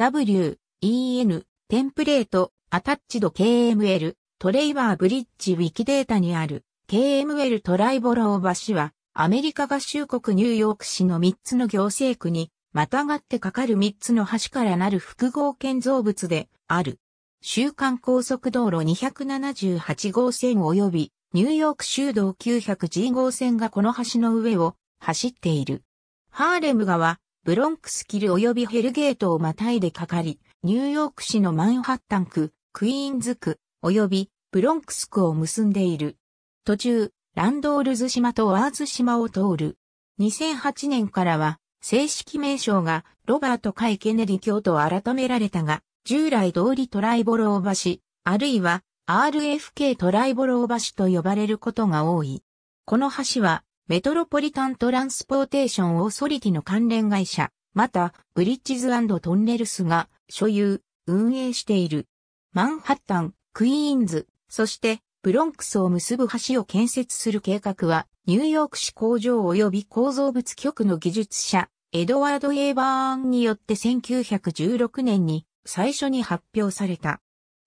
W、EN、テンプレート、アタッチド KML、トレイバーブリッジウィキデータにある KML トライボロー橋はアメリカ合衆国ニューヨーク市の3つの行政区にまたがってかかる3つの橋からなる複合建造物である。週間高速道路278号線及びニューヨーク州道 900G 号線がこの橋の上を走っている。ハーレム川ブロンクスキル及びヘルゲートをまたいでかかり、ニューヨーク市のマンハッタン区、クイーンズ区、及びブロンクス区を結んでいる。途中、ランドールズ島とワーズ島を通る。2008年からは、正式名称がロバート・カイ・ケネディ教と改められたが、従来通りトライボロー橋、あるいは RFK トライボロー橋と呼ばれることが多い。この橋はメトロポリタントランスポーテーションオーソリティの関連会社、また、ブリッジズトンネルスが所有、運営している。マンハッタン、クイーンズ、そしてブロンクスを結ぶ橋を建設する計画は、ニューヨーク市工場及び構造物局の技術者、エドワード・エーバーンによって1916年に最初に発表された。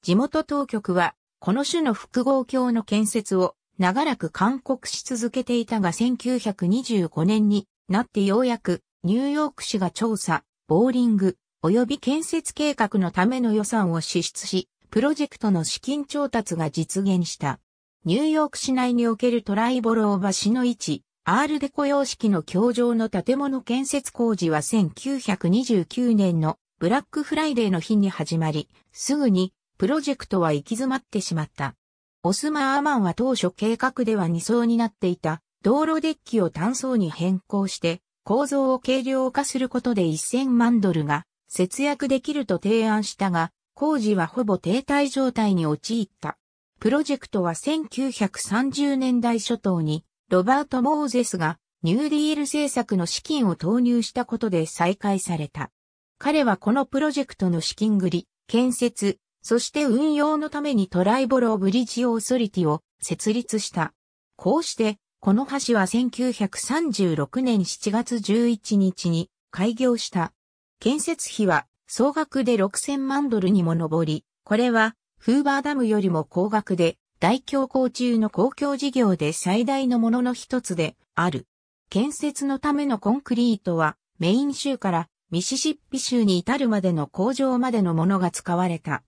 地元当局は、この種の複合橋の建設を長らく勧告し続けていたが1925年になってようやくニューヨーク市が調査、ボーリング、及び建設計画のための予算を支出し、プロジェクトの資金調達が実現した。ニューヨーク市内におけるトライボロー橋の位置、アールデコ様式の橋上の建物建設工事は1929年のブラックフライデーの日に始まり、すぐにプロジェクトは行き詰まってしまった。オスマーマンは当初計画では2層になっていた道路デッキを単層に変更して構造を軽量化することで1000万ドルが節約できると提案したが、工事はほぼ停滞状態に陥った。プロジェクトは1930年代初頭にロバート・モーゼスがニューディール政策の資金を投入したことで再開された。彼はこのプロジェクトの資金繰り、建設、そして運用のためにトライボローブリッジオーソリティを設立した。こうして、この橋は1936年7月11日に開業した。建設費は総額で6000万ドルにも上り、これはフーバーダムよりも高額で大恐慌中の公共事業で最大のものの一つである。建設のためのコンクリートはメイン州からミシシッピ州に至るまでの工場までのものが使われた。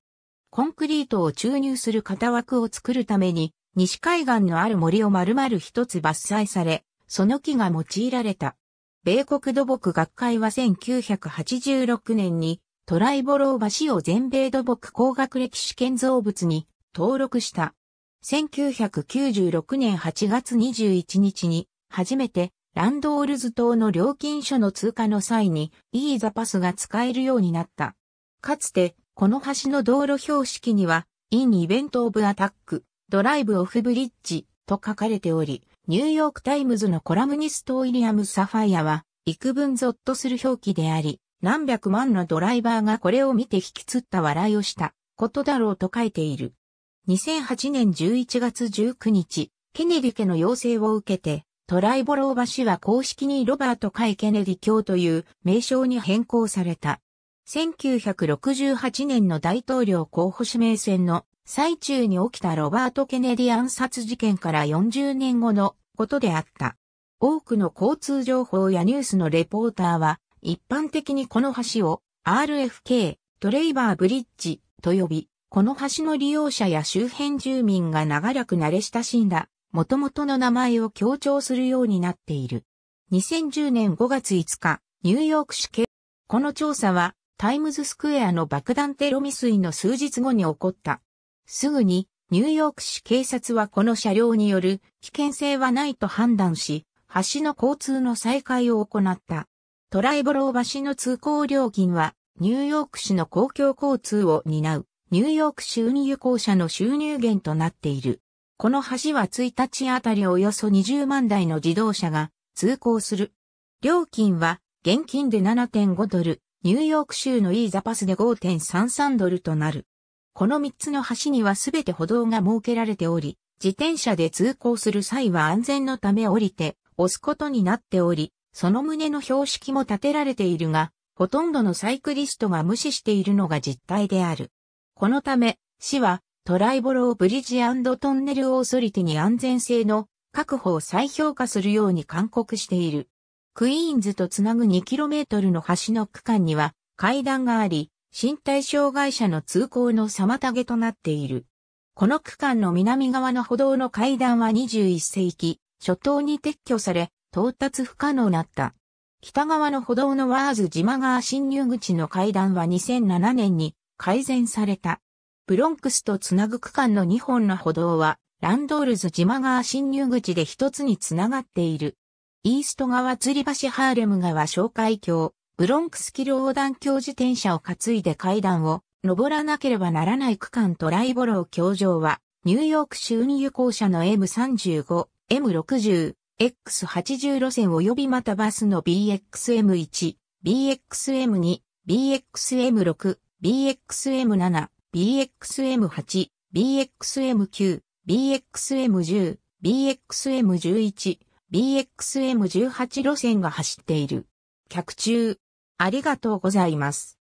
コンクリートを注入する型枠を作るために、西海岸のある森を丸々一つ伐採され、その木が用いられた。米国土木学会は1986年にトライボロー橋を全米土木工学歴史建造物に登録した。1996年8月21日に初めてランドールズ島の料金所の通過の際にイーザパスが使えるようになった。かつてこの橋の道路標識には、インイベントオブアタック、ドライブオフブリッジと書かれており、ニューヨークタイムズのコラムニストウィリアム・サファイアは、幾分ゾッとする表記であり、何百万のドライバーがこれを見て引きつった笑いをしたことだろうと書いている。2008年11月19日、ケネディ家の要請を受けて、トライボロー橋は公式にロバート・カイ・ケネディ教という名称に変更された。1968年の大統領候補指名選の最中に起きたロバート・ケネディ暗殺事件から40年後のことであった。多くの交通情報やニュースのレポーターは、一般的にこの橋を RFK、トレイバーブリッジと呼び、この橋の利用者や周辺住民が長らく慣れ親しんだ、元々の名前を強調するようになっている。2010年5月5日、ニューヨーク市警。この調査は、タイムズスクエアの爆弾テロ未遂の数日後に起こった。すぐに、ニューヨーク市警察はこの車両による危険性はないと判断し、橋の交通の再開を行った。トライボロー橋の通行料金は、ニューヨーク市の公共交通を担う、ニューヨーク市運輸公社の収入源となっている。この橋は1日あたりおよそ20万台の自動車が通行する。料金は現金で7.5ドル、ニューヨーク州のイーザパスで5.33ドルとなる。この3つの橋にはすべて歩道が設けられており、自転車で通行する際は安全のため降りて、押すことになっており、その旨の標識も立てられているが、ほとんどのサイクリストが無視しているのが実態である。このため、市はトライボローブリッジトンネルオーソリティに安全性の確保を再評価するように勧告している。クイーンズとつなぐ 2km の橋の区間には階段があり、身体障害者の通行の妨げとなっている。この区間の南側の歩道の階段は21世紀、初頭に撤去され、到達不可能だった。北側の歩道のワーズ島川侵入口の階段は2007年に改善された。ブロンクスとつなぐ区間の2本の歩道は、ランドールズ島川侵入口で一つにつながっている。イースト川吊り橋ハーレム川小海峡、ブロンクスキル横断橋自転車を担いで階段を登らなければならない区間トライボロー橋上は、ニューヨーク州運輸効車の M35、M60、X80 路線及びまたバスの BXM1、BXM2、BXM6、BXM7、BXM8、BXM9、BXM10、BXM11、BXM18 路線が走っている。客中、ありがとうございます。